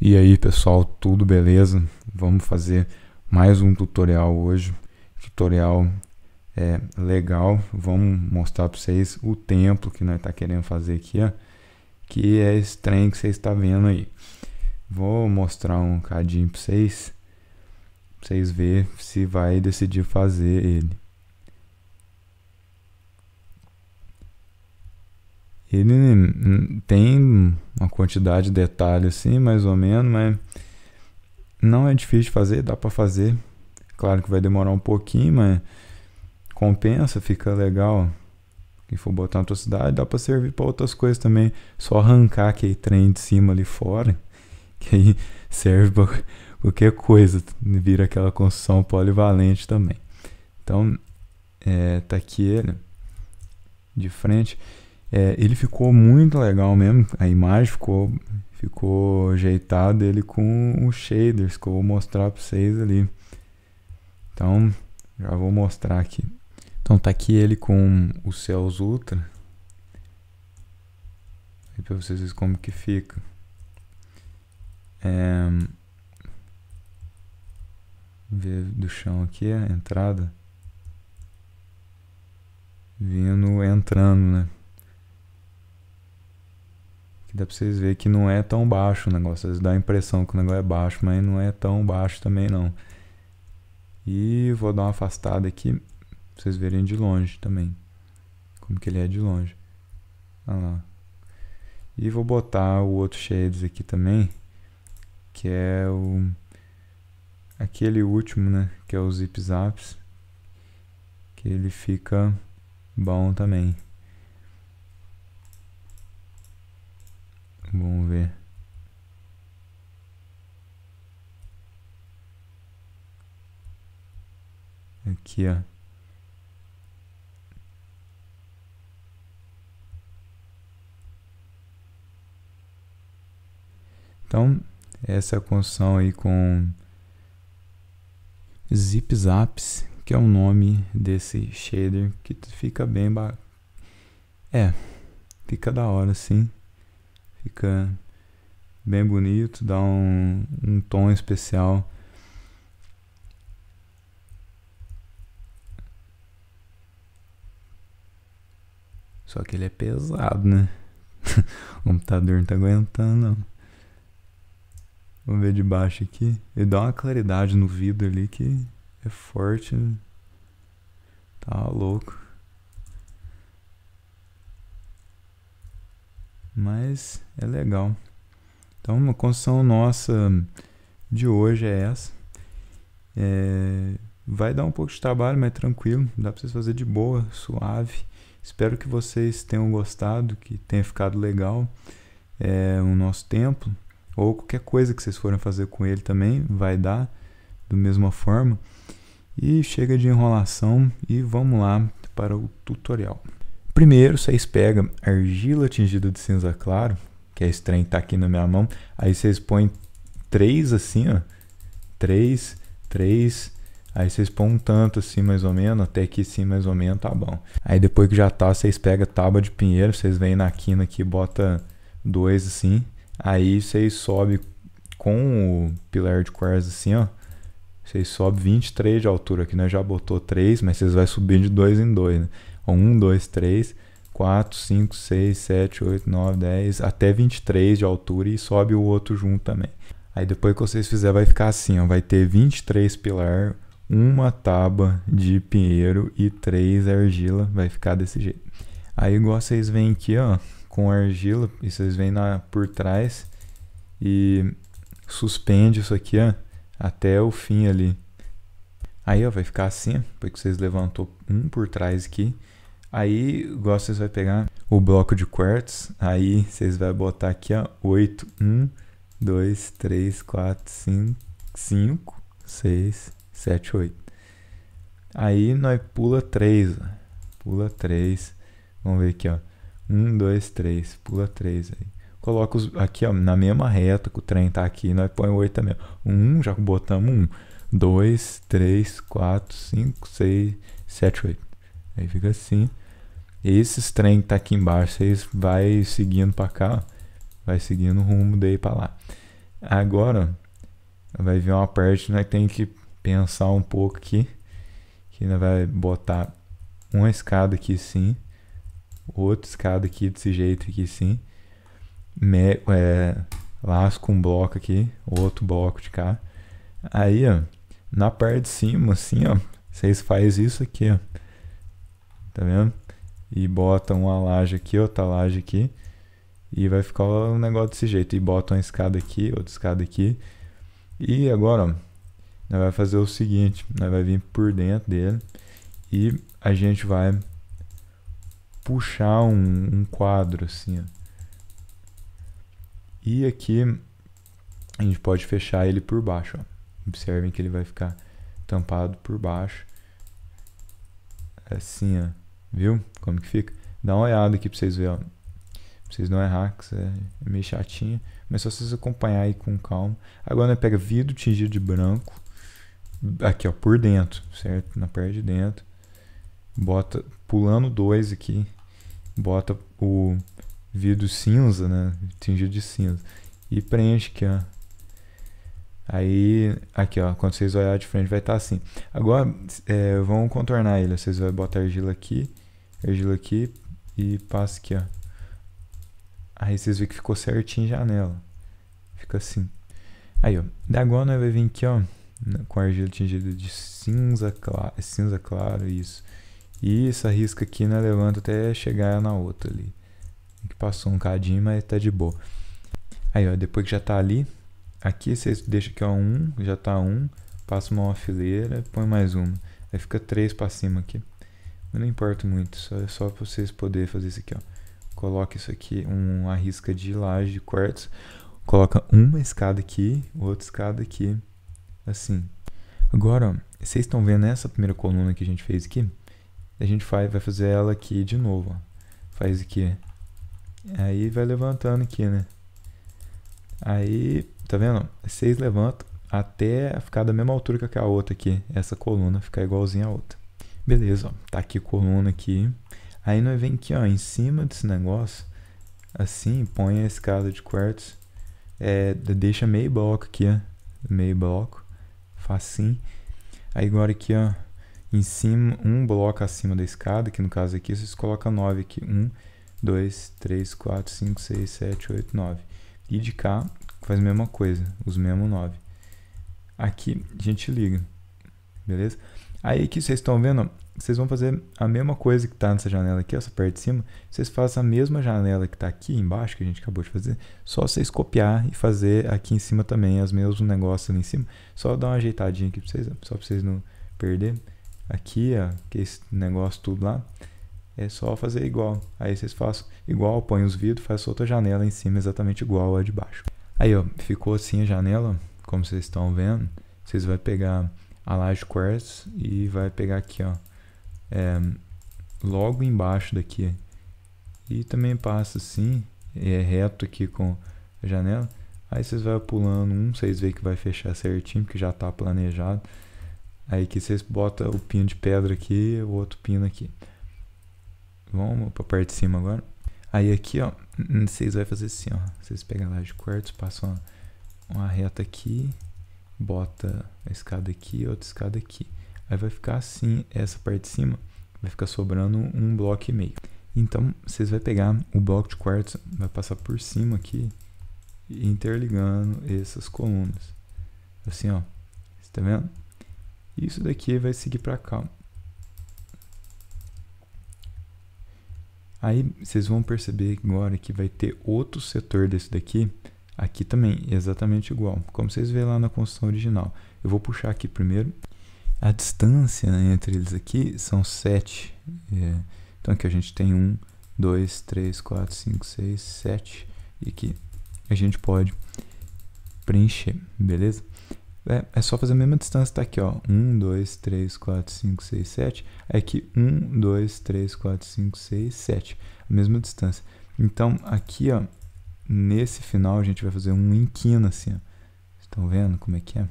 E aí pessoal, tudo beleza? Vamos fazer mais um tutorial hoje. Tutorial é legal. Vamos mostrar para vocês o templo que nós está querendo fazer aqui, ó, que é esse trem que vocês está vendo aí. Vou mostrar um cadinho para vocês, pra vocês ver se vai decidir fazer ele. Ele tem uma quantidade de detalhe assim, mais ou menos, mas não é difícil de fazer, dá para fazer. Claro que vai demorar um pouquinho, mas compensa, fica legal. Quem for botar na tua cidade, dá para servir para outras coisas também. Só arrancar aquele trem de cima ali fora, que aí serve para qualquer coisa, vira aquela construção polivalente também. Então, é, tá aqui ele de frente. É, ele ficou muito legal mesmo, a imagem ficou ficou ajeitado ele com os shaders que eu vou mostrar para vocês ali. Então, já vou mostrar aqui. Então tá aqui ele com os céus ultra. E para vocês verem como que fica. É... Ver do chão aqui a entrada. Vindo, entrando, né? que dá pra vocês verem que não é tão baixo o negócio. Às vezes dá a impressão que o negócio é baixo, mas não é tão baixo também não. E vou dar uma afastada aqui pra vocês verem de longe também. Como que ele é de longe. Olha lá. E vou botar o outro Shades aqui também, que é o... Aquele último, né, que é o Zip Zaps, que ele fica bom também. Vamos ver. Aqui, ó. Então, essa construção aí com Zip Zaps, que é o nome desse shader, que fica bem ba... É, fica da hora, sim fica bem bonito, dá um, um tom especial. Só que ele é pesado, né? o computador não tá aguentando, não. Vamos ver de baixo aqui. Ele dá uma claridade no vidro ali que é forte. Né? Tá louco. mas é legal. Então, uma construção nossa de hoje é essa. É, vai dar um pouco de trabalho, mas é tranquilo, dá para vocês fazer de boa, suave. Espero que vocês tenham gostado, que tenha ficado legal é, o nosso templo, ou qualquer coisa que vocês forem fazer com ele também, vai dar da mesma forma. E chega de enrolação e vamos lá para o tutorial. Primeiro, vocês pegam argila tingida de cinza claro, que é estranho estar tá aqui na minha mão. Aí vocês põem três assim, ó. Três, três. Aí vocês põem um tanto assim, mais ou menos, até que sim, mais ou menos, tá bom. Aí depois que já tá, vocês pegam tábua de pinheiro, vocês vêm na quina aqui, bota dois assim. Aí vocês sobe com o pilar de quartzo assim, ó. Vocês sobem 23 de altura, aqui nós né? já botou 3, mas vocês vai subir de 2 em 2, né? 1, 2, 3, 4, 5, 6, 7, 8, 9, 10, até 23 de altura e sobe o outro junto também. Aí depois que vocês fizerem vai ficar assim, ó, vai ter 23 pilar, uma tábua de pinheiro e três argila, vai ficar desse jeito. Aí igual vocês vêm aqui, ó, com argila, e vocês vêm na, por trás e suspende isso aqui, ó, até o fim ali. Aí, ó, vai ficar assim, ó, porque vocês levantou um por trás aqui, Aí, igual vocês vão pegar o bloco de quartos, aí vocês vão botar aqui, ó, 8, 1, 2, 3, 4, 5, 5, 6, 7, 8. Aí nós pula 3, ó. pula 3. Vamos ver aqui, ó. 1, 2, 3, pula 3 aí. Coloca os, aqui, ó, na mesma reta que o trem tá aqui, nós põe 8 também. 1, já botamos 1. 2, 3, 4, 5, 6, 7, 8. Aí fica assim. Esses trem que tá aqui embaixo, vocês vai seguindo para cá, vai seguindo o rumo daí para lá. Agora vai vir uma parte que nós tem que pensar um pouco aqui, que nós vai botar uma escada aqui sim, outra escada aqui desse jeito aqui sim, me, é, lasco um bloco aqui, outro bloco de cá. Aí, ó, na parte de cima, assim, ó, vocês faz isso aqui, ó. Tá vendo? e bota uma laje aqui, outra laje aqui, e vai ficar um negócio desse jeito. E bota uma escada aqui, outra escada aqui. E agora, ó, nós vai fazer o seguinte, nós vai vir por dentro dele e a gente vai puxar um, um quadro assim, ó. E aqui a gente pode fechar ele por baixo, ó. Observem que ele vai ficar tampado por baixo. Assim, ó Viu? Como que fica? Dá uma olhada aqui pra vocês verem, ó. Pra vocês não errar, que isso é meio chatinho. Mas só vocês acompanhar aí com calma. Agora, né, pega vidro tingido de branco. Aqui, ó, por dentro, certo? Na parte de dentro. Bota, pulando dois aqui. Bota o vidro cinza, né? Tingido de cinza. E preenche aqui, ó. Aí, aqui ó, quando vocês olharem de frente vai estar tá assim. Agora, é, vão contornar ele. Vocês vão botar argila aqui argila aqui e passa aqui, ó. Aí vocês veem que ficou certinho já nela. Fica assim. Aí, ó. Da agora nós vai vir aqui, ó. Com a argila tingida de cinza claro. Cinza claro, isso. E essa risca aqui, né? Levanta até chegar na outra ali. Que passou um cadinho, mas tá de boa. Aí, ó. Depois que já tá ali. Aqui vocês deixam aqui, ó. Um. Já tá um. Passa uma fileira. Põe mais uma. Aí fica três pra cima aqui. Eu não importa muito, só, é só para vocês poderem fazer isso aqui, ó. Coloca isso aqui, uma risca de laje de quartos Coloca uma escada aqui, outra escada aqui, assim. Agora, ó, vocês estão vendo essa primeira coluna que a gente fez aqui? A gente vai, vai fazer ela aqui de novo, ó. Faz aqui. Aí vai levantando aqui, né? Aí, tá vendo? Vocês levantam até ficar da mesma altura que a outra aqui. Essa coluna ficar igualzinha à outra. Beleza, ó, tá aqui a coluna aqui. Aí nós vem aqui, ó, em cima desse negócio, assim, põe a escada de quartos, é, deixa meio bloco aqui, ó, meio bloco, facinho. Aí agora aqui, ó, em cima, um bloco acima da escada, que no caso aqui, vocês colocam 9 aqui. 1, 2, 3, 4, 5, 6, 7, 8, 9. E de cá, faz a mesma coisa, os mesmos 9. Aqui, a gente liga, beleza? Aí que vocês estão vendo, vocês vão fazer a mesma coisa que está nessa janela aqui, essa parte de cima. Vocês fazem a mesma janela que está aqui embaixo, que a gente acabou de fazer. Só vocês copiar e fazer aqui em cima também, os mesmos negócios ali em cima. Só dar uma ajeitadinha aqui para vocês, só para vocês não perder. Aqui, ó, que esse negócio tudo lá. É só fazer igual. Aí vocês fazem igual, põem os vidros, faz outra janela em cima exatamente igual a de baixo. Aí, ó, ficou assim a janela, como vocês estão vendo. Vocês vão pegar align quartos e vai pegar aqui, ó, é, logo embaixo daqui. E também passa assim, é reto aqui com a janela. Aí vocês vai pulando um, vocês veem que vai fechar certinho, porque já está planejado. Aí que vocês botam o pino de pedra aqui, o outro pino aqui. Vamos para a parte de cima agora. Aí aqui, ó, vocês vai fazer assim, ó. Vocês pegam lá de quartos, passam uma, uma reta aqui, bota a escada aqui, outra escada aqui. Aí vai ficar assim, essa parte de cima vai ficar sobrando um bloco e meio. Então, vocês vão pegar o bloco de quartzo, vai passar por cima aqui, interligando essas colunas. Assim, ó. Você tá vendo? Isso daqui vai seguir para cá. Aí, vocês vão perceber agora que vai ter outro setor desse daqui Aqui também, exatamente igual, como vocês vêem lá na construção original. Eu vou puxar aqui primeiro. A distância né, entre eles aqui são 7. É, então aqui a gente tem 1, 2, 3, 4, 5, 6, 7. E aqui a gente pode preencher, beleza? É, é, só fazer a mesma distância, tá aqui, ó. 1, 2, 3, 4, 5, 6, 7. Aí aqui, 1, 2, 3, 4, 5, 6, 7. A mesma distância. Então, aqui, ó, Nesse final a gente vai fazer um inquina assim. Ó. Estão vendo como é que é?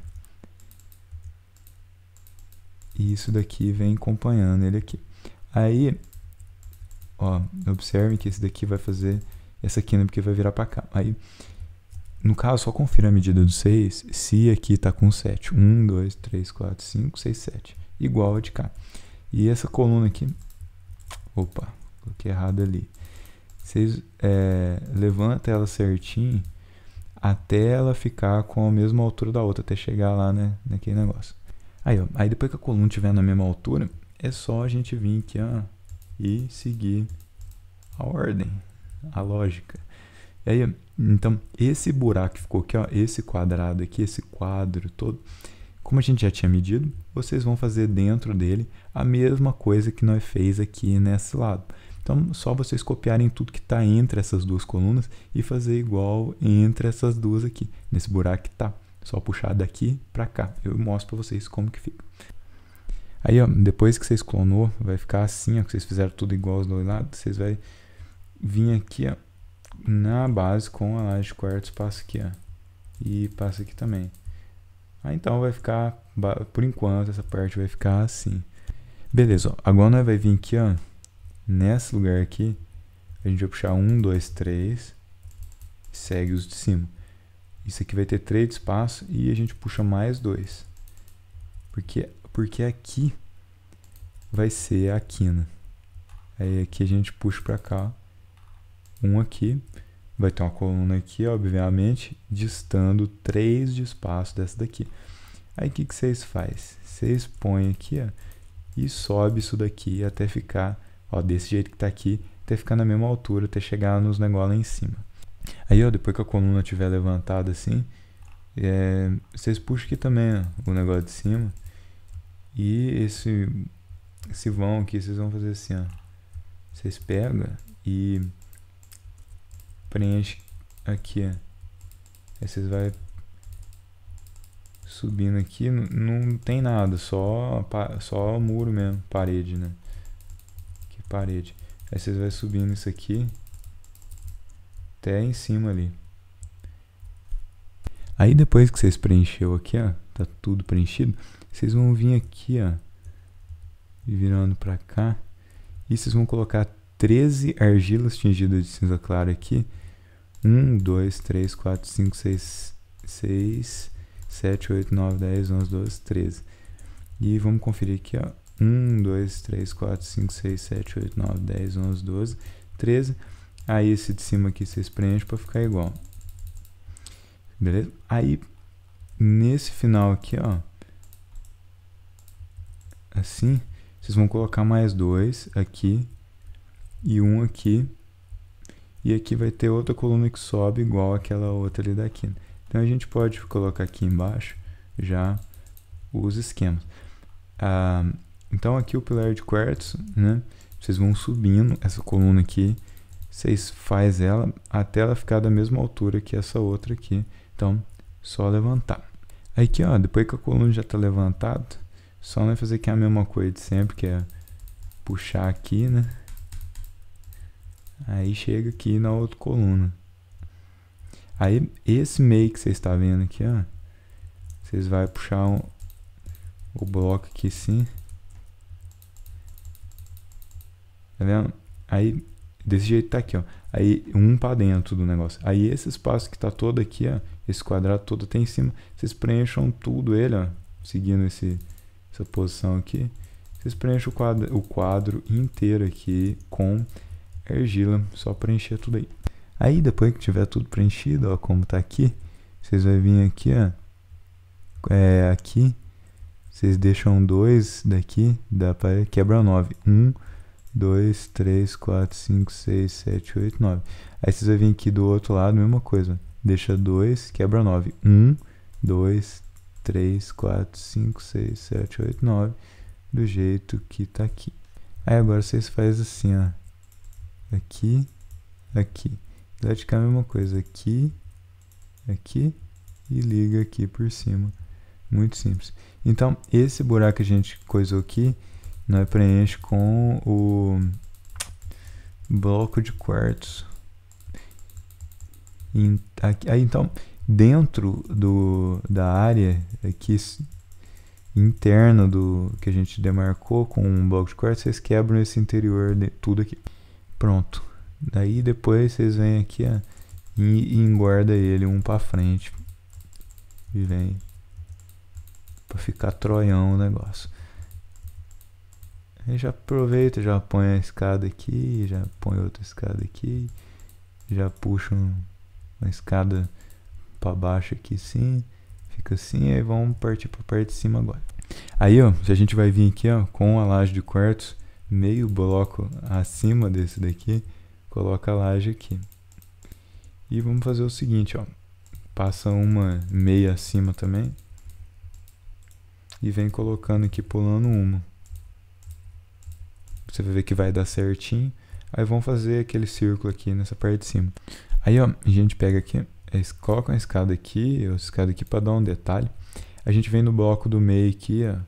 E isso daqui vem acompanhando ele aqui. Aí, ó, observe que esse daqui vai fazer essa quina porque vai virar para cá. Aí, no caso, só confira a medida do 6 se aqui está com 7. 1, 2, 3, 4, 5, 6, 7. Igual a de cá. E essa coluna aqui... Opa, coloquei errado ali vocês é, levanta ela certinho até ela ficar com a mesma altura da outra, até chegar lá né, naquele negócio. Aí, ó, aí depois que a coluna estiver na mesma altura, é só a gente vir aqui ó, e seguir a ordem, a lógica. E aí, então, esse buraco que ficou aqui, ó, esse quadrado aqui, esse quadro todo, como a gente já tinha medido, vocês vão fazer dentro dele a mesma coisa que nós fez aqui nesse lado. Então, só vocês copiarem tudo que está entre essas duas colunas e fazer igual entre essas duas aqui, nesse buraco que está. Só puxar daqui para cá. Eu mostro para vocês como que fica. Aí, ó, depois que vocês clonou, vai ficar assim, ó, que vocês fizeram tudo igual os dois lados, vocês vai vir aqui, ó, na base com a laje de quartos, passa aqui, ó, e passa aqui também. Aí, então, vai ficar, por enquanto, essa parte vai ficar assim. Beleza, ó, agora nós vai vir aqui, ó, Nesse lugar aqui, a gente vai puxar 1, 2, 3 segue os de cima. Isso aqui vai ter 3 de espaço e a gente puxa mais 2. Porque, porque aqui vai ser a quina. Aí aqui a gente puxa para cá, um aqui, vai ter uma coluna aqui, obviamente, distando 3 de espaço dessa daqui. Aí o que, que vocês fazem? Vocês põem aqui ó, e sobe isso daqui até ficar ó, desse jeito que tá aqui, até tá ficar na mesma altura, até chegar nos negócios lá em cima. Aí, ó, depois que a coluna tiver levantada assim, é, vocês puxam aqui também ó, o negócio de cima. E esse, esse vão aqui, vocês vão fazer assim, ó. Vocês pegam e preenche aqui, ó. Aí vocês vai subindo aqui, não, não tem nada, só, só muro mesmo, parede, né? parede. Aí vocês vão subindo isso aqui até em cima ali. Aí depois que vocês preencheu aqui, ó, tá tudo preenchido, vocês vão vir aqui, ó, virando para cá, e vocês vão colocar 13 argilas tingidas de cinza clara aqui. 1, 2, 3, 4, 5, 6, 6, 7, 8, 9, 10, 11, 12, 13. E vamos conferir aqui, ó. 1, 2, 3, 4, 5, 6, 7, 8, 9, 10, 11, 12, 13. Aí esse de cima aqui vocês preenchem para ficar igual. Beleza? Aí, nesse final aqui, ó. Assim, vocês vão colocar mais dois aqui e um aqui. E aqui vai ter outra coluna que sobe igual aquela outra ali daqui. Então a gente pode colocar aqui embaixo já os esquemas. Ah, então aqui o pilar de quartzo, né? Vocês vão subindo essa coluna aqui, vocês faz ela até ela ficar da mesma altura que essa outra aqui. Então, só levantar. Aqui, ó, depois que a coluna já está levantada, só não é fazer aqui a mesma coisa de sempre, que é puxar aqui, né? Aí chega aqui na outra coluna. Aí, esse meio que você está vendo aqui, ó, vocês vai puxar um, o bloco aqui sim Tá vendo? Aí, desse jeito tá aqui, ó. Aí, um para dentro do negócio. Aí, esse espaço que tá todo aqui, ó. Esse quadrado todo até em cima. Vocês preencham tudo ele, ó. Seguindo esse, essa posição aqui. Vocês preenchem o quadro, o quadro inteiro aqui com argila. Só preencher tudo aí. Aí, depois que tiver tudo preenchido, ó, como tá aqui. Vocês vão vir aqui, ó. É, aqui vocês deixam dois daqui dá pra... quebra nove Um 2, 3, 4, 5, 6, 7, 8, 9. Aí vocês vão vir aqui do outro lado, mesma coisa. Deixa 2, quebra 9. 1, 2, 3, 4, 5, 6, 7, 8, 9. Do jeito que tá aqui. Aí agora vocês fazem assim, ó. Aqui, aqui. Vai ficar a mesma coisa. Aqui, aqui e liga aqui por cima. Muito simples. Então, esse buraco que a gente coisou aqui né? Preenche com o bloco de quartos. Aí então, dentro do, da área aqui interna do que a gente demarcou com um bloco de quartos, vocês quebram esse interior de tudo aqui. Pronto. Daí depois vocês vêm aqui ó, e, e engorda ele um para frente e vem para ficar troião o negócio. Aí já aproveita, já põe a escada aqui, já põe outra escada aqui, já puxa um, uma escada para baixo aqui sim, fica assim, aí vamos partir para parte de cima agora. Aí, ó, se a gente vai vir aqui, ó, com a laje de quartos, meio bloco acima desse daqui, coloca a laje aqui. E vamos fazer o seguinte, ó, passa uma meia acima também e vem colocando aqui, pulando uma. Você vai ver que vai dar certinho. Aí vamos fazer aquele círculo aqui nessa parte de cima. Aí, ó, a gente pega aqui, é, coloca uma escada aqui, outra escada aqui para dar um detalhe. A gente vem no bloco do meio aqui, ó,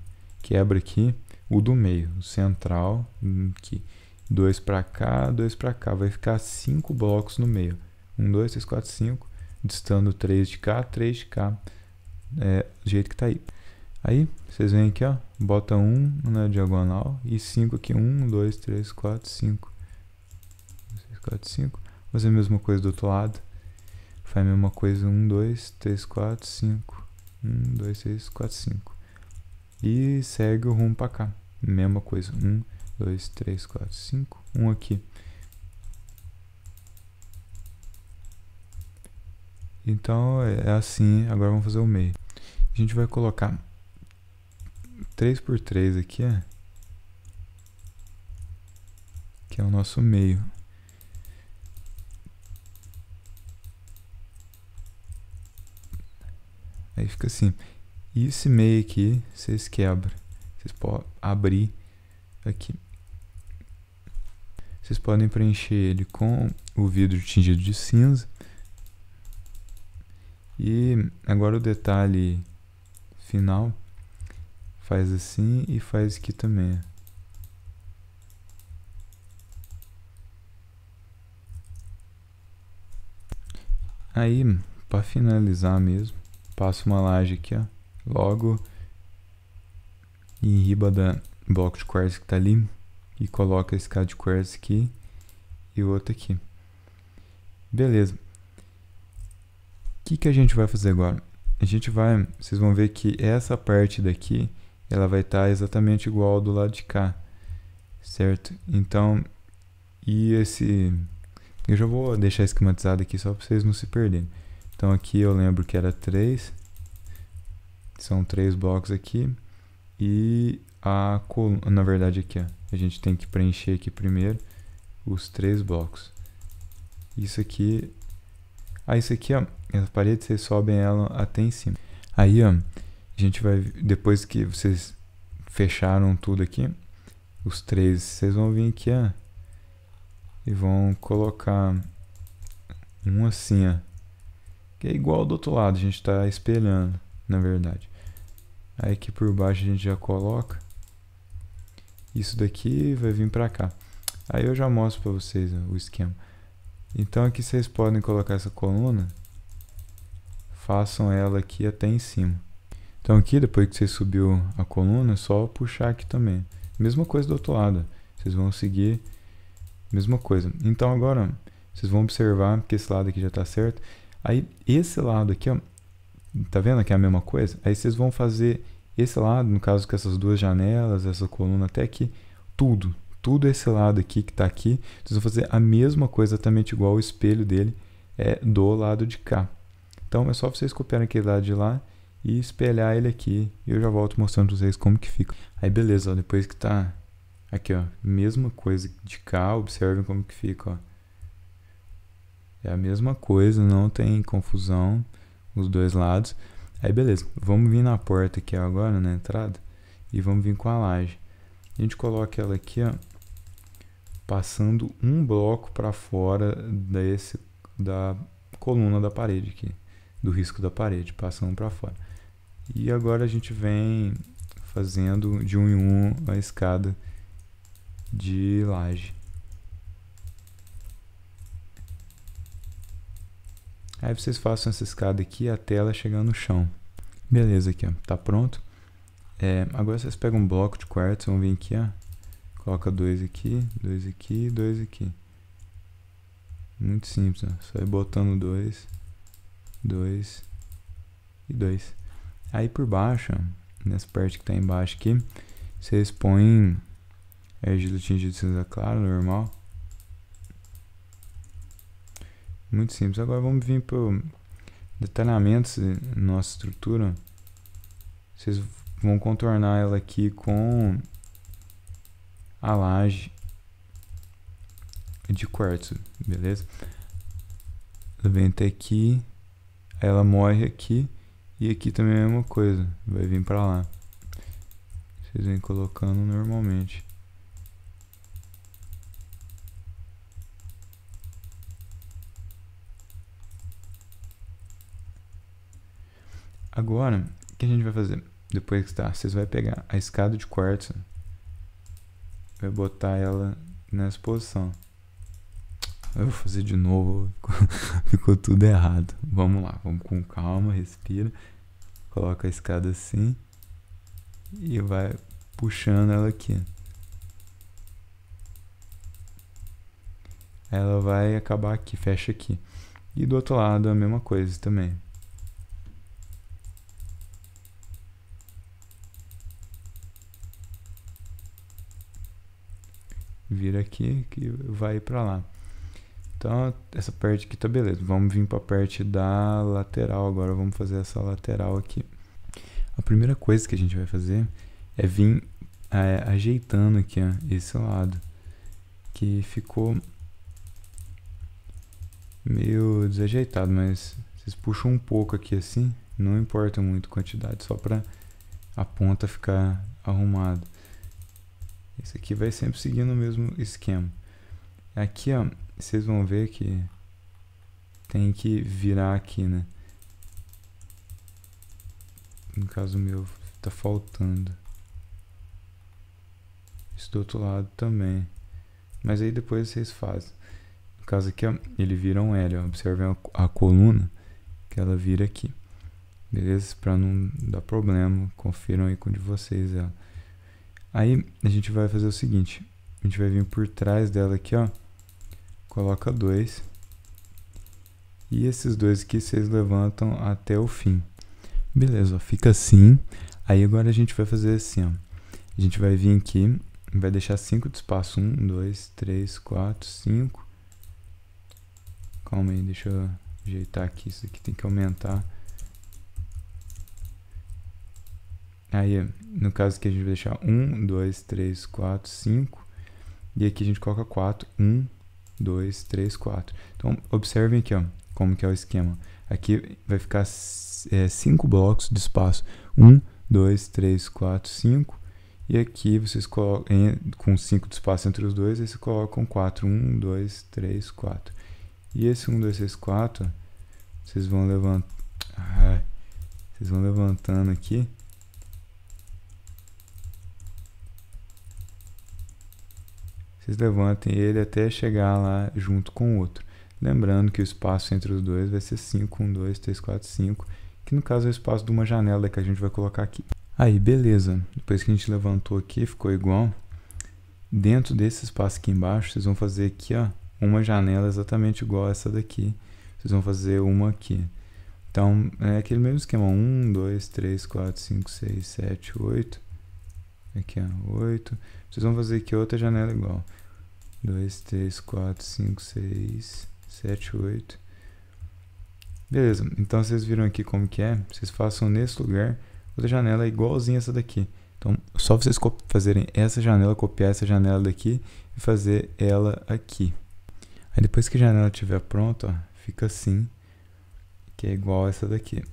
quebra aqui, o do meio, o central, hum, aqui. Dois para cá, dois para cá. Vai ficar cinco blocos no meio. Um, dois, três, quatro, cinco. Distando três de cá, três de cá. É, do jeito que tá aí. Aí, vocês vêm aqui, ó bota 1 na diagonal e 5 aqui, 1, 2, 3, 4, 5, 6, 4, 5, fazer a mesma coisa do outro lado, faz a mesma coisa, 1, 2, 3, 4, 5, 1, 2, 3, 4, 5, e segue o rumo para cá, mesma coisa, 1, 2, 3, 4, 5, 1 aqui. Então é assim, agora vamos fazer o meio. A gente vai colocar 3 por 3 aqui, é? Que é o nosso meio. Aí fica assim. E esse meio aqui, vocês quebram. Vocês podem abrir aqui. Vocês podem preencher ele com o vidro tingido de cinza. E agora o detalhe final Faz assim e faz aqui também. Aí, para finalizar mesmo, passo uma laje aqui, ó. Logo em riba da bloco de quartzo que tá ali e coloca esse cara de quartzo aqui e o outro aqui. Beleza. O que, que a gente vai fazer agora? A gente vai, vocês vão ver que essa parte daqui ela vai estar tá exatamente igual do lado de cá, certo? Então, e esse... Eu já vou deixar esquematizado aqui só para vocês não se perderem. Então aqui eu lembro que era 3, são três blocos aqui, e a coluna, na verdade aqui, ó, a gente tem que preencher aqui primeiro os três blocos. Isso aqui, ah, isso aqui, ó, as paredes vocês sobem ela até em cima. Aí, ó, a gente vai. Depois que vocês fecharam tudo aqui, os três, vocês vão vir aqui, ó. E vão colocar um assim, ó. Que é igual do outro lado, a gente está espelhando, na verdade. Aí aqui por baixo a gente já coloca. Isso daqui vai vir para cá. Aí eu já mostro para vocês ó, o esquema. Então aqui vocês podem colocar essa coluna. Façam ela aqui até em cima. Então aqui, depois que você subiu a coluna, é só puxar aqui também. Mesma coisa do outro lado. Vocês vão seguir mesma coisa. Então agora, vocês vão observar que esse lado aqui já está certo. Aí esse lado aqui, ó, tá vendo que é a mesma coisa? Aí vocês vão fazer esse lado, no caso com essas duas janelas, essa coluna até aqui, tudo, tudo esse lado aqui que está aqui, vocês vão fazer a mesma coisa, exatamente igual o espelho dele é do lado de cá. Então é só vocês copiarem aquele lado de lá e espelhar ele aqui. E eu já volto mostrando pra vocês como que fica. Aí beleza, ó, depois que tá aqui, ó, mesma coisa de cá, observem como que fica, ó. É a mesma coisa, não tem confusão os dois lados. Aí beleza, vamos vir na porta aqui agora, na entrada, e vamos vir com a laje. A gente coloca ela aqui, ó, passando um bloco para fora desse, da coluna da parede aqui, do risco da parede, passando para fora. E agora a gente vem fazendo de um em um a escada de laje. Aí vocês façam essa escada aqui até ela chegar no chão. Beleza, aqui ó, tá pronto. É, agora vocês pegam um bloco de quartzo, vão vir aqui ó, coloca dois aqui, dois aqui, dois aqui. Muito simples, ó. só ir botando dois, dois e dois. Aí por baixo, nessa parte que está embaixo aqui, vocês põem é, tinge de cinza claro, normal. Muito simples. Agora vamos vir para detalhamentos da nossa estrutura. Vocês vão contornar ela aqui com a laje de quartzo, beleza? Ela vem até aqui, ela morre aqui e aqui também é a mesma coisa, vai vir para lá. Vocês vêm colocando normalmente. Agora, o que a gente vai fazer? Depois que está, vocês vão pegar a escada de quartzo, vai botar ela nessa posição. Eu vou fazer de novo, ficou tudo errado. Vamos lá, vamos com calma, respira coloca a escada assim e vai puxando ela aqui. Ela vai acabar aqui, fecha aqui. E do outro lado a mesma coisa também. Vira aqui que vai para lá. Então, essa parte aqui tá beleza. Vamos vir para a parte da lateral agora. Vamos fazer essa lateral aqui. A primeira coisa que a gente vai fazer é vir é, ajeitando aqui ó, esse lado. Que ficou meio desajeitado, mas vocês puxam um pouco aqui assim. Não importa muito a quantidade, só para a ponta ficar arrumada. Esse aqui vai sempre seguindo o mesmo esquema. Aqui, ó, vocês vão ver que tem que virar aqui, né? No caso meu, tá faltando. Isso do outro lado também. Mas aí depois vocês fazem. No caso aqui, ó, ele vira um L. Ó. Observem a, coluna que ela vira aqui. Beleza? Para não dar problema, confiram aí com de vocês ela. Aí a gente vai fazer o seguinte. A gente vai vir por trás dela aqui, ó coloca dois e esses dois aqui vocês levantam até o fim. Beleza, fica assim. Aí agora a gente vai fazer assim, ó. A gente vai vir aqui, vai deixar 5 de espaço. 1, 2, 3, 4, 5. Calma aí, deixa eu ajeitar aqui. Isso aqui tem que aumentar. Aí, no caso aqui a gente vai deixar 1, 2, 3, 4, 5. E aqui a gente coloca 4, 1, 2, 3, 4. Então, observem aqui, ó, como que é o esquema. Aqui vai ficar 5 é, blocos de espaço. 1, 2, 3, 4, 5. E aqui vocês colocam, com 5 de espaço entre os dois, vocês colocam 4. 1, 2, 3, 4. E esse 1, 2, 3, 4, vocês vão levantando... Ah, vocês vão levantando aqui vocês levantem ele até chegar lá junto com o outro. Lembrando que o espaço entre os dois vai ser 5, 1, 2, 3, 4, 5, que no caso é o espaço de uma janela que a gente vai colocar aqui. Aí, beleza. Depois que a gente levantou aqui, ficou igual. Dentro desse espaço aqui embaixo, vocês vão fazer aqui, ó, uma janela exatamente igual a essa daqui. Vocês vão fazer uma aqui. Então, é aquele mesmo esquema. 1, 2, 3, 4, 5, 6, 7, 8. Aqui, ó, 8. Vocês vão fazer aqui outra janela igual. 2, 3, 4, 5, 6, 7, 8. Beleza, então vocês viram aqui como que é. Vocês façam nesse lugar outra janela é igualzinha essa daqui. Então, só vocês fazerem essa janela, copiar essa janela daqui e fazer ela aqui. Aí depois que a janela estiver pronta, ó, fica assim, que é igual essa daqui.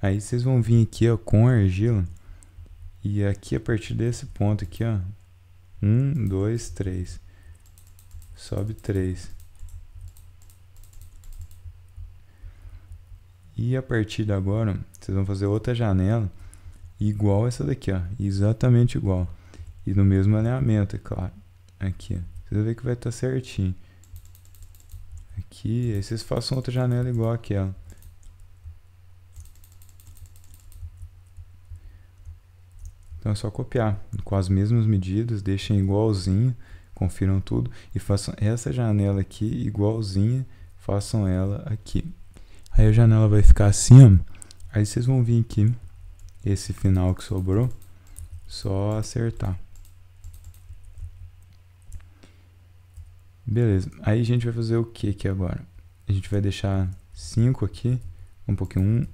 Aí vocês vão vir aqui ó, com argila e aqui a partir desse ponto aqui, ó, um, dois, três. Sobe três. E a partir de agora, vocês vão fazer outra janela igual essa daqui, ó. Exatamente igual. E no mesmo alinhamento, é claro. Aqui, ó. Vocês vão ver que vai estar tá certinho. Aqui, aí vocês façam outra janela igual aquela. Então é só copiar com as mesmas medidas, deixem igualzinho, confiram tudo e façam essa janela aqui igualzinha, façam ela aqui. Aí a janela vai ficar assim, ó. Aí vocês vão vir aqui, esse final que sobrou, só acertar. Beleza, aí a gente vai fazer o que aqui agora? A gente vai deixar 5 aqui, um pouquinho,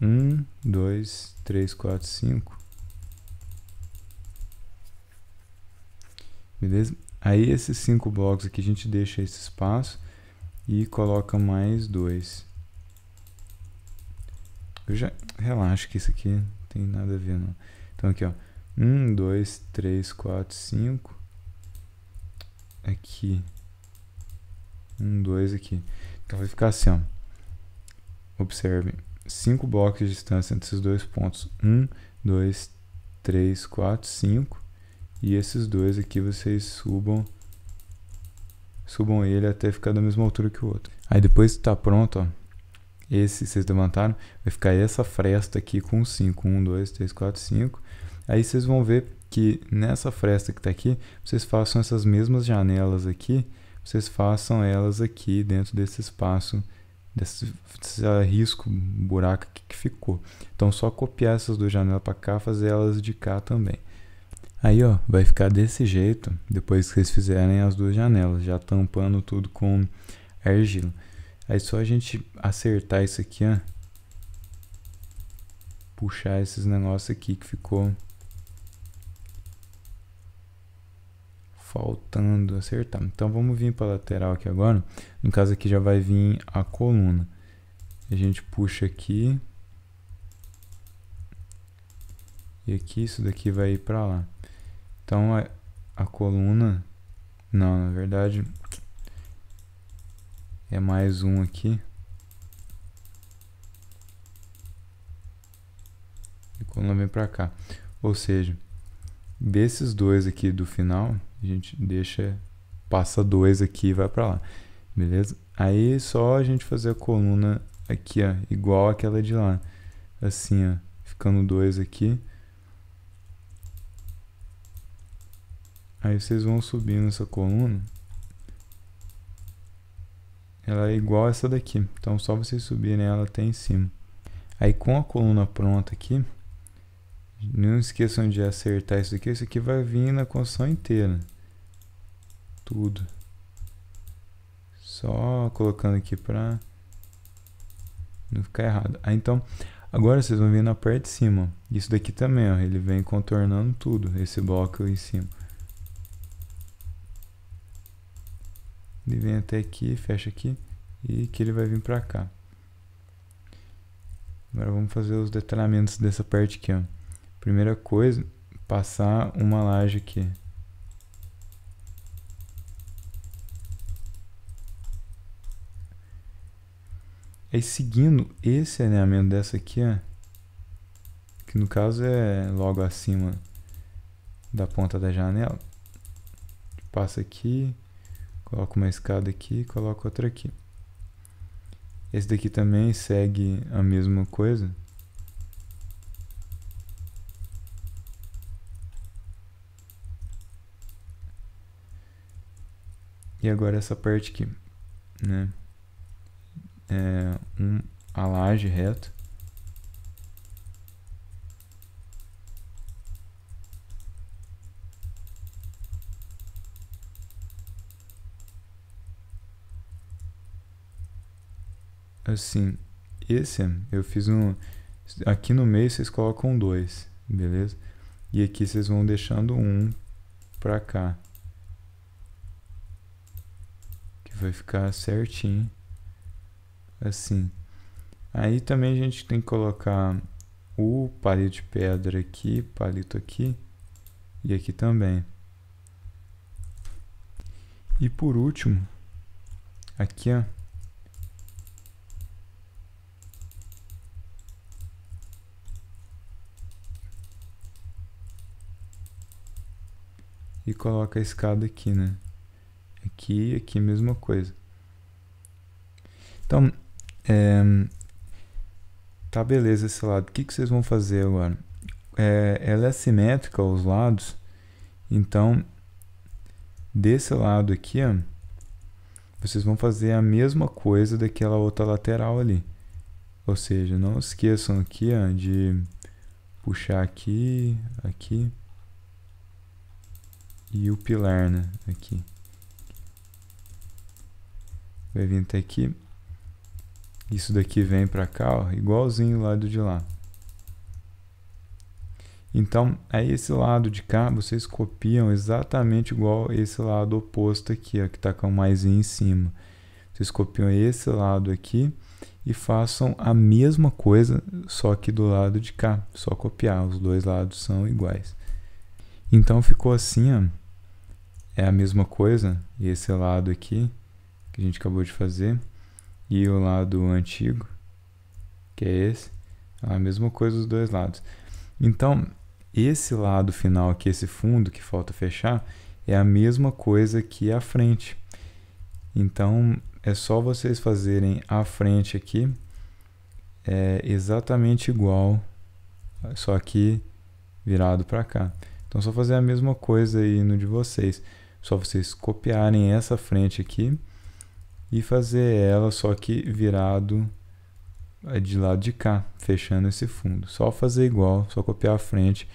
1, 1, 2, 3, 4, 5, Beleza? Aí esses cinco blocos aqui a gente deixa esse espaço e coloca mais dois. Eu já relaxo que isso aqui não tem nada a ver não. Então aqui ó, um, dois, três, quatro, cinco. Aqui. Um, dois aqui. Então vai ficar assim ó. observe cinco blocos de distância entre esses dois pontos. Um, dois, três, quatro, cinco. E esses dois aqui vocês subam subam ele até ficar da mesma altura que o outro. Aí depois que tá pronto, ó, esse vocês levantaram, vai ficar essa fresta aqui com 5, 1, 2, 3, 4, 5. Aí vocês vão ver que nessa fresta que está aqui, vocês façam essas mesmas janelas aqui, vocês façam elas aqui dentro desse espaço, desse, desse risco, buraco que ficou. Então só copiar essas duas janelas para cá, fazer elas de cá também. Aí, ó, vai ficar desse jeito depois que vocês fizerem as duas janelas, já tampando tudo com argila. Aí só a gente acertar isso aqui, ó. Puxar esses negócios aqui que ficou faltando acertar. Então vamos vir para a lateral aqui agora. No caso aqui já vai vir a coluna. A gente puxa aqui. E aqui isso daqui vai ir para lá. Então a, a coluna. Não, na verdade. É mais um aqui. E coluna vem para cá. Ou seja, desses dois aqui do final, a gente deixa. Passa dois aqui e vai para lá. Beleza? Aí só a gente fazer a coluna aqui, ó, igual aquela de lá. Assim, ó, ficando dois aqui. Aí vocês vão subindo essa coluna. Ela é igual essa daqui. Então só vocês subirem ela até em cima. Aí com a coluna pronta aqui, não esqueçam de acertar isso aqui. Isso aqui vai vir na construção inteira. Tudo. Só colocando aqui para não ficar errado. Ah, então, agora vocês vão vir na parte de cima. Isso daqui também, ó. Ele vem contornando tudo, esse bloco em cima. Ele vem até aqui, fecha aqui e que ele vai vir para cá. Agora vamos fazer os detalhamentos dessa parte aqui, ó. Primeira coisa, passar uma laje aqui. Aí seguindo esse alinhamento dessa aqui, ó, que no caso é logo acima da ponta da janela, passa aqui, Coloco uma escada aqui e coloco outra aqui. Esse daqui também segue a mesma coisa. E agora essa parte aqui, né? É um, a laje reto. assim, esse eu fiz um. Aqui no meio vocês colocam dois, beleza? E aqui vocês vão deixando um pra cá. Que vai ficar certinho. Assim. Aí também a gente tem que colocar o palito de pedra aqui, palito aqui e aqui também. E por último, aqui ó. e coloca a escada aqui, né? Aqui e aqui, mesma coisa. Então, é, tá beleza esse lado. O que, que vocês vão fazer agora? É, ela é simétrica aos lados, então desse lado aqui, ó, vocês vão fazer a mesma coisa daquela outra lateral ali. Ou seja, não esqueçam aqui ó, de puxar aqui, aqui e o pilar, né? Aqui. Vai vir até aqui. Isso daqui vem para cá, ó, igualzinho o lado de lá. Então, aí é esse lado de cá, vocês copiam exatamente igual esse lado oposto aqui, ó, que está com mais um em cima. Vocês copiam esse lado aqui e façam a mesma coisa, só que do lado de cá. Só copiar, os dois lados são iguais. Então, ficou assim, ó é a mesma coisa, e esse lado aqui, que a gente acabou de fazer, e o lado antigo, que é esse, é a mesma coisa os dois lados. Então, esse lado final aqui, esse fundo que falta fechar, é a mesma coisa que a frente. Então, é só vocês fazerem a frente aqui, é exatamente igual, só que virado para cá. Então, só fazer a mesma coisa aí no de vocês. Só vocês copiarem essa frente aqui e fazer ela só que virado eh, de lado de cá, fechando esse fundo. Só fazer igual, só copiar a frente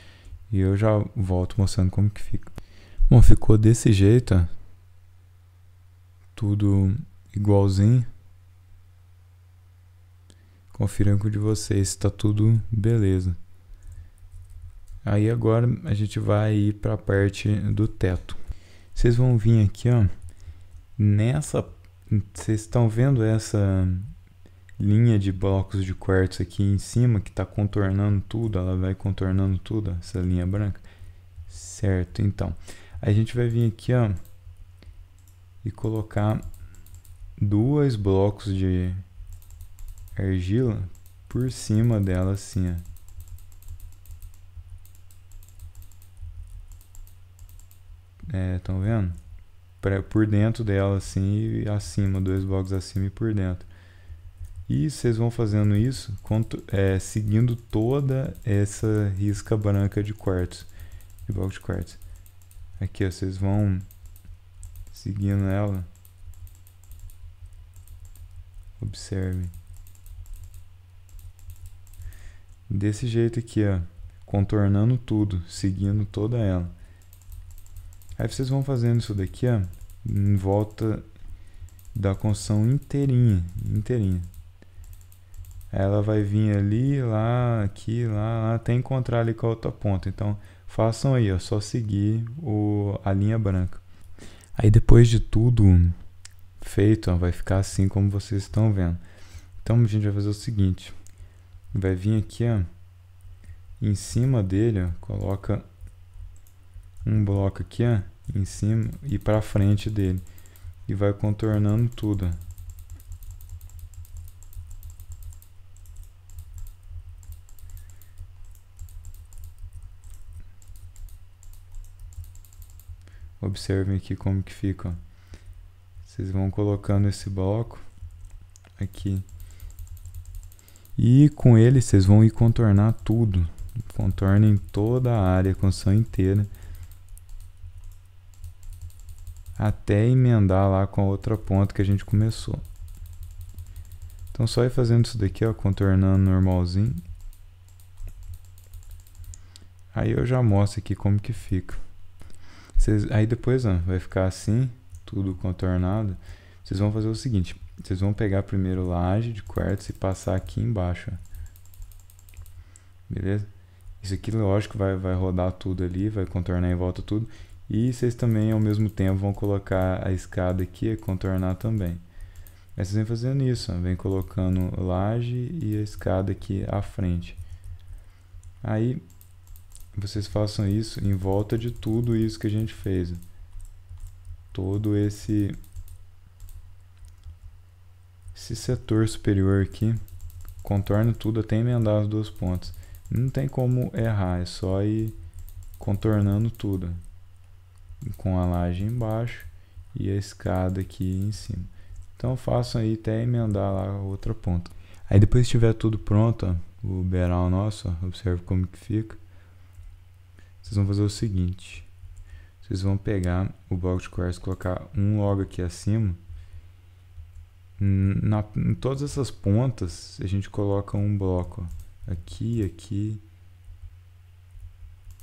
e eu já volto mostrando como que fica. Bom, ficou desse jeito, tudo igualzinho. Confiram com o de vocês, está tudo beleza. Aí agora a gente vai ir para a parte do teto vocês vão vir aqui, ó, nessa, vocês estão vendo essa linha de blocos de quartzo aqui em cima que está contornando tudo, ela vai contornando tudo, essa linha branca, certo? Então, a gente vai vir aqui, ó, e colocar dois blocos de argila por cima dela assim, ó. Estão é, vendo? Pra, por dentro dela, assim, e acima, dois blocos acima e por dentro. E vocês vão fazendo isso quanto, é, seguindo toda essa risca branca de quartos de bloco de quartos. Aqui, vocês vão seguindo ela. Observe. Desse jeito aqui, ó, contornando tudo, seguindo toda ela. Aí vocês vão fazendo isso daqui, ó, em volta da construção inteirinha, inteirinha. Ela vai vir ali, lá, aqui, lá, lá, até encontrar ali com a outra ponta. Então, façam aí, ó, só seguir o, a linha branca. Aí depois de tudo feito, ó, vai ficar assim como vocês estão vendo. Então, a gente vai fazer o seguinte. Vai vir aqui, ó, em cima dele, ó, coloca um bloco aqui, ó, em cima e para frente dele. E vai contornando tudo, Observem aqui como que fica, ó. Vocês vão colocando esse bloco aqui. E com ele vocês vão ir contornar tudo. Contornem toda a área, a construção inteira até emendar lá com a outra ponta que a gente começou. Então só ir fazendo isso daqui, ó, contornando normalzinho. Aí eu já mostro aqui como que fica. Cês, aí depois ó, vai ficar assim, tudo contornado. Vocês vão fazer o seguinte, vocês vão pegar primeiro laje de quartzo e passar aqui embaixo. Ó. Beleza? Isso aqui, lógico, vai, vai rodar tudo ali, vai contornar em volta tudo. E vocês também, ao mesmo tempo, vão colocar a escada aqui e contornar também. Mas vocês vêm fazendo isso, vem colocando laje e a escada aqui à frente. Aí vocês façam isso em volta de tudo isso que a gente fez. Todo esse esse setor superior aqui, contorne tudo até emendar as duas pontas. Não tem como errar, é só ir contornando tudo com a laje embaixo e a escada aqui em cima. Então façam aí até emendar lá a outra ponta. Aí depois que estiver tudo pronto, ó, o beiral nosso, ó, observe como que fica. Vocês vão fazer o seguinte. Vocês vão pegar o bloco de quartzo, colocar um logo aqui acima. Na, em todas essas pontas, a gente coloca um bloco. Ó, aqui, aqui,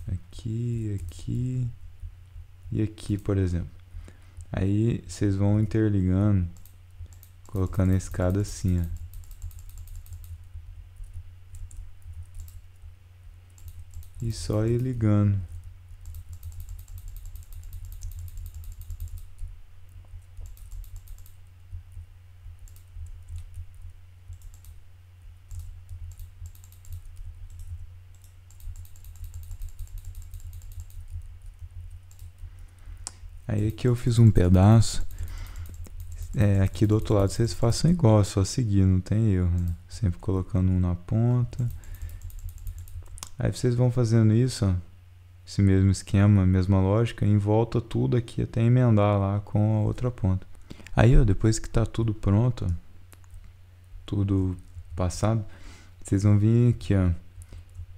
aqui, aqui e aqui, por exemplo. Aí vocês vão interligando, colocando a escada assim, ó. E só ir ligando. Aí aqui é eu fiz um pedaço. É, aqui do outro lado vocês façam igual, só seguir, não tem erro. Né? Sempre colocando um na ponta. Aí vocês vão fazendo isso, ó, esse mesmo esquema, mesma lógica, em volta tudo aqui até emendar lá com a outra ponta. Aí, ó, depois que tá tudo pronto, tudo passado, vocês vão vir aqui, ó,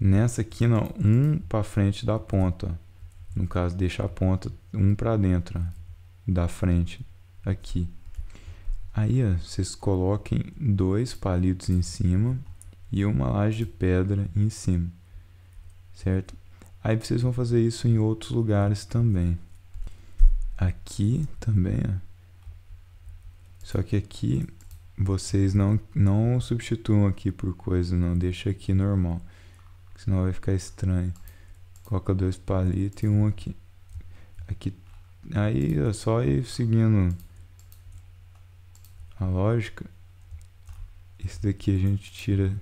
nessa quina, um para frente da ponta, ó no caso, deixa a ponta um para dentro né, da frente aqui. Aí, ó, vocês coloquem dois palitos em cima e uma laje de pedra em cima, certo? Aí vocês vão fazer isso em outros lugares também. Aqui também, ó. Só que aqui vocês não, não substituam aqui por coisa, não. Deixa aqui normal, senão vai ficar estranho. Coloca dois palitos e um aqui. Aqui. Aí é só ir seguindo a lógica. Esse daqui a gente tira.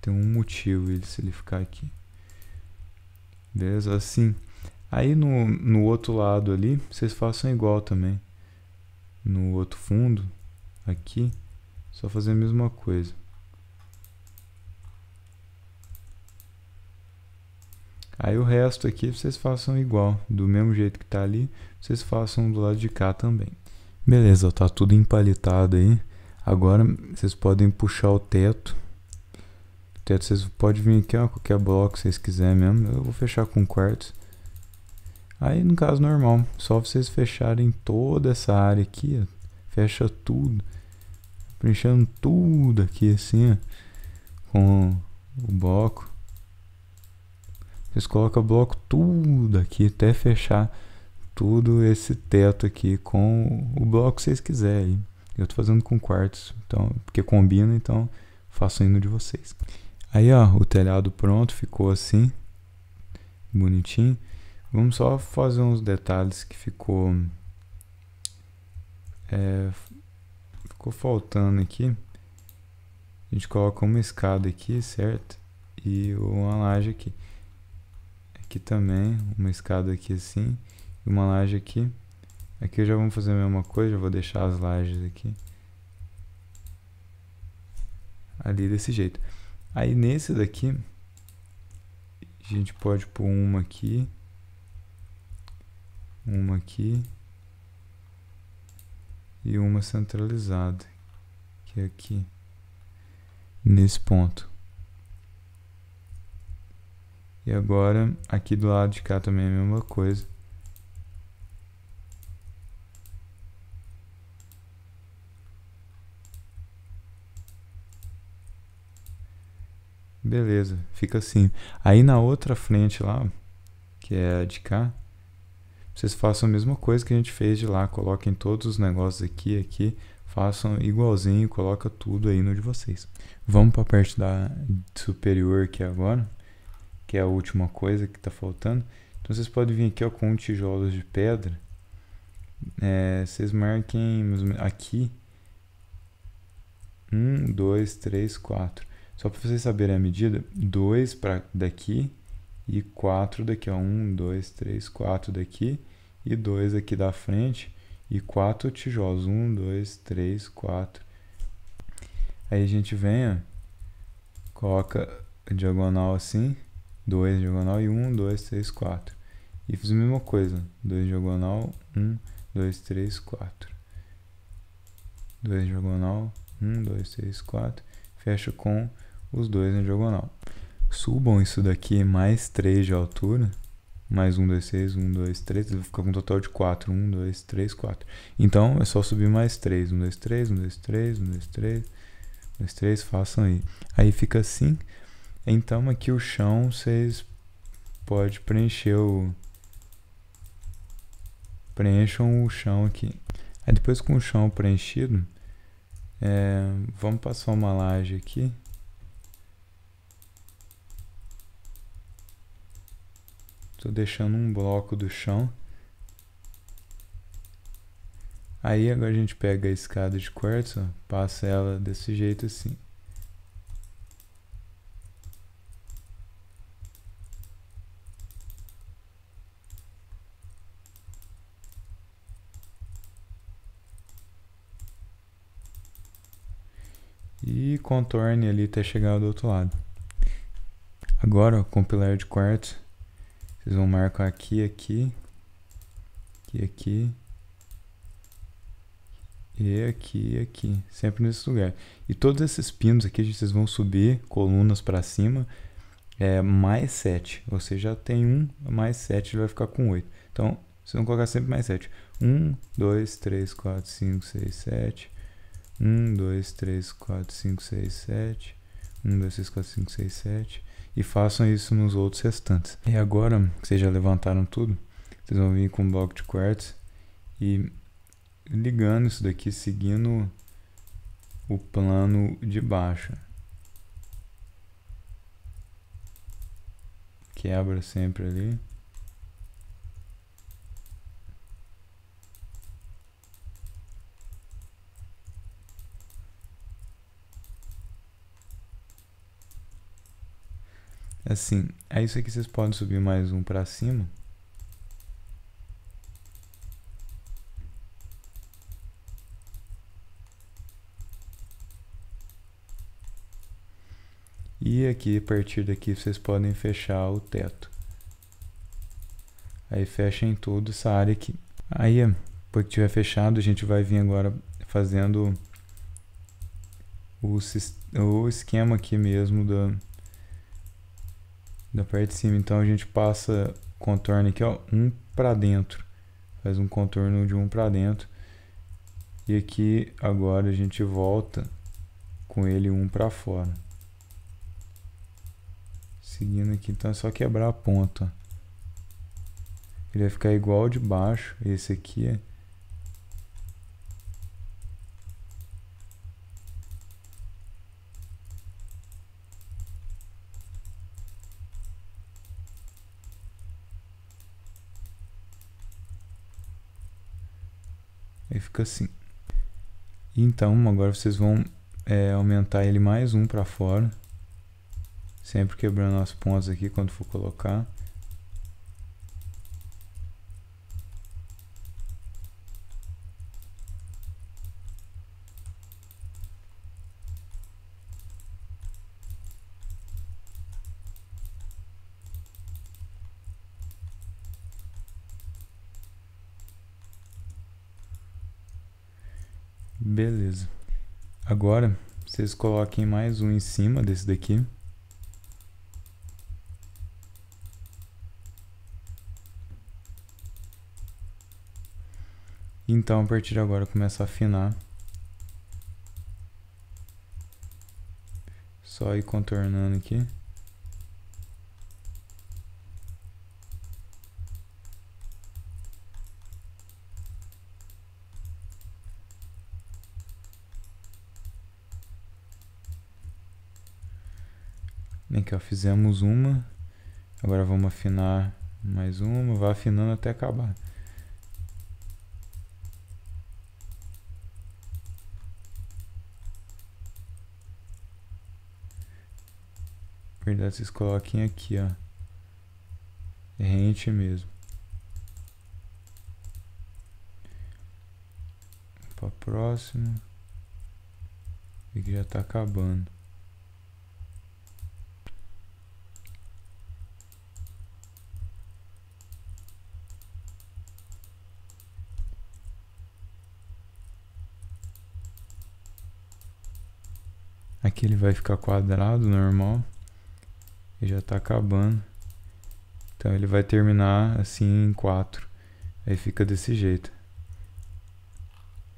Tem um motivo ele, se ele ficar aqui. Beleza? Assim. Aí no, no outro lado ali, vocês façam igual também. No outro fundo, aqui, só fazer a mesma coisa. Aí o resto aqui vocês façam igual, do mesmo jeito que tá ali, vocês façam do lado de cá também. Beleza, tá tudo empalitado aí. Agora vocês podem puxar o teto. O teto vocês podem vir aqui, ó, qualquer bloco que vocês quiserem mesmo. Eu vou fechar com quartos. Aí no caso normal, só vocês fecharem toda essa área aqui, ó, fecha tudo. Preenchendo tudo aqui assim, ó, com o bloco. Eles colocam bloco tudo aqui até fechar tudo esse teto aqui com o bloco que vocês quiserem. Eu tô fazendo com quartos, então, porque combina, então faço indo de vocês. Aí, ó, o telhado pronto, ficou assim, bonitinho. Vamos só fazer uns detalhes que ficou é, ficou faltando aqui. A gente coloca uma escada aqui, certo? E uma laje aqui aqui também, uma escada aqui assim, e uma laje aqui. Aqui eu já vamos fazer a mesma coisa, vou deixar as lajes aqui. Ali desse jeito. Aí nesse daqui, a gente pode pôr uma aqui, uma aqui e uma centralizada, que é aqui, nesse ponto. E agora, aqui do lado de cá também é a mesma coisa. Beleza, fica assim. Aí na outra frente lá, que é a de cá, vocês façam a mesma coisa que a gente fez de lá. Coloquem todos os negócios aqui, aqui. Façam igualzinho, coloca tudo aí no de vocês. Vamos para a parte da superior aqui agora que é a última coisa que está faltando. Então vocês podem vir aqui ó, com tijolos de pedra. É, vocês marquem aqui. Um, dois, três, quatro. Só para vocês saberem a medida, dois para daqui e quatro daqui. Ó. Um, dois, três, quatro daqui e dois aqui da frente e quatro tijolos. Um, dois, três, quatro. Aí a gente vem, ó, coloca diagonal assim 2 diagonal e 1, 2, 3, 4. E fiz a mesma coisa, 2 diagonal, 1, 2, 3, 4. 2 diagonal, 1, 2, 3, 4. Fecha com os dois na diagonal. Subam isso daqui mais 3 de altura. Mais 1, 2, 3, 1, 2, 3. Vai ficar com um total de 4. 1, 2, 3, 4. Então é só subir mais 3. 1, 2, 3, 1, 2, 3, 1, 2, 3. 1, 2, 3, façam aí. Aí fica assim. Então aqui o chão vocês pode preencher o preencham o chão aqui. Aí depois com o chão preenchido, é, vamos passar uma laje aqui. Estou deixando um bloco do chão. Aí agora a gente pega a escada de quartzo, passa ela desse jeito assim. e contorne ali até chegar do outro lado. Agora, ó, com o pilar de quartzo, vocês vão marcar aqui, aqui, aqui, aqui, e aqui, aqui, sempre nesse lugar. E todos esses pinos aqui, vocês vão subir colunas para cima, é mais 7. você já tem 1 mais 7, ele vai ficar com 8. Então, vocês vão colocar sempre mais 7. 1, 2, 3, 4, 5, 6, 7, 1, 2, 3, 4, 5, 6, 7. 1, 2, 3, 4, 5, 6, 7. E façam isso nos outros restantes. E agora que vocês já levantaram tudo, vocês vão vir com um bloco de quartzo e ligando isso daqui, seguindo o plano de baixo. Quebra sempre ali. Assim, é isso aqui vocês podem subir mais um para cima. E aqui, a partir daqui, vocês podem fechar o teto. Aí fecha em toda essa área aqui. Aí, porque tiver fechado, a gente vai vir agora fazendo o, o esquema aqui mesmo da da parte de cima, então, a gente passa contorno aqui, ó, um para dentro. Faz um contorno de um para dentro. E aqui, agora, a gente volta com ele um para fora. Seguindo aqui, então, é só quebrar a ponta, Ele vai ficar igual de baixo, esse aqui, é fica assim. Então, agora vocês vão é, aumentar ele mais um para fora. Sempre quebrando as pontas aqui quando for colocar. Beleza. Agora, vocês coloquem mais um em cima desse daqui. Então, a partir de agora, começa a afinar. Só ir contornando aqui. ó, fizemos uma. Agora vamos afinar mais uma. Vai afinando até acabar. Verdade, vocês coloquem aqui, ó. Rente mesmo. Para próximo. E que já tá acabando. Aqui ele vai ficar quadrado, normal. E já está acabando. Então ele vai terminar assim em 4. Aí fica desse jeito.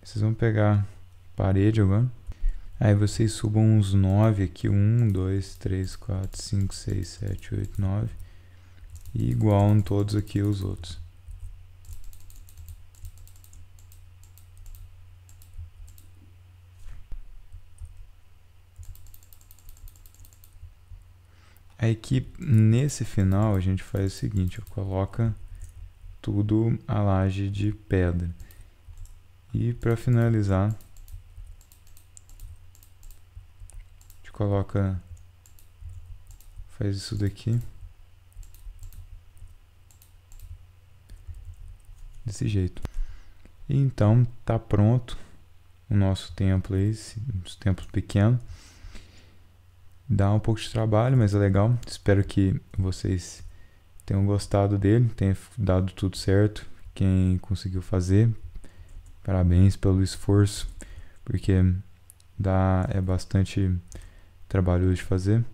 Vocês vão pegar parede agora. Aí vocês subam uns 9 aqui. 1, 2, 3, 4, 5, 6, 7, 8, 9. E igual em todos aqui os outros. é que nesse final a gente faz o seguinte, coloca tudo a laje de pedra. E para finalizar, a gente coloca, faz isso daqui. Desse jeito. E então tá pronto o nosso templo aí, os templo pequeno dá um pouco de trabalho, mas é legal. Espero que vocês tenham gostado dele, tenha dado tudo certo. Quem conseguiu fazer, parabéns pelo esforço, porque dá é bastante trabalhoso de fazer.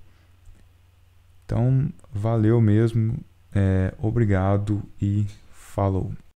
Então, valeu mesmo, é, obrigado e falou.